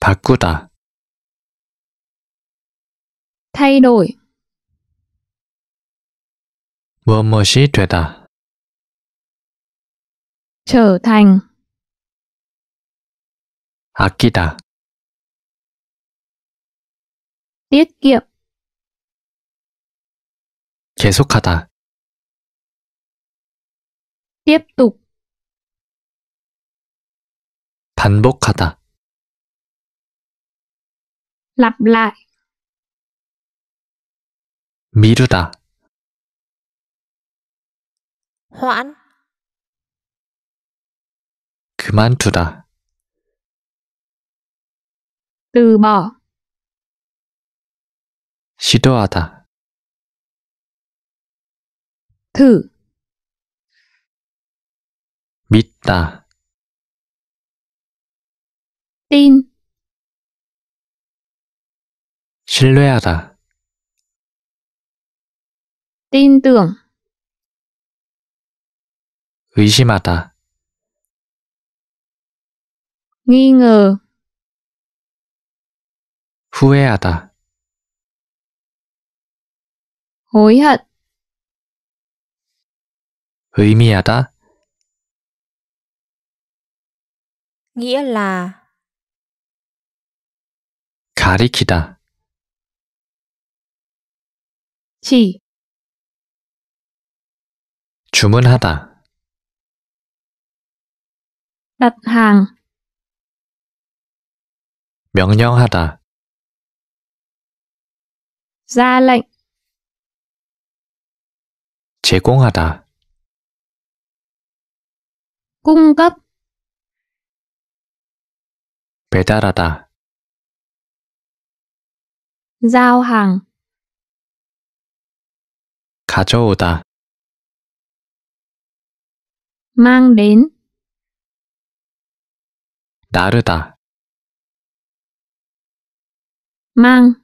바꾸다 타이로이 무엇이 되다 trở thành 아끼다 tiết kiệm 계속하다 tiếp tục 반복하다 lặp lại 미루다 hoãn 그만두다 từ bỏ 시도하다 thử 믿다 tin 신뢰하다. tin tưởng, 의심하다. nghi ngờ, 후회하다. hối hận, 의미하다. nghĩa là 가리키다. chỉ 주문하다 đặt hàng 명령하다 ra lệnh 제공하다 cung cấp 배달하다 giao hàng 가져오다 mang đến 나르다 mang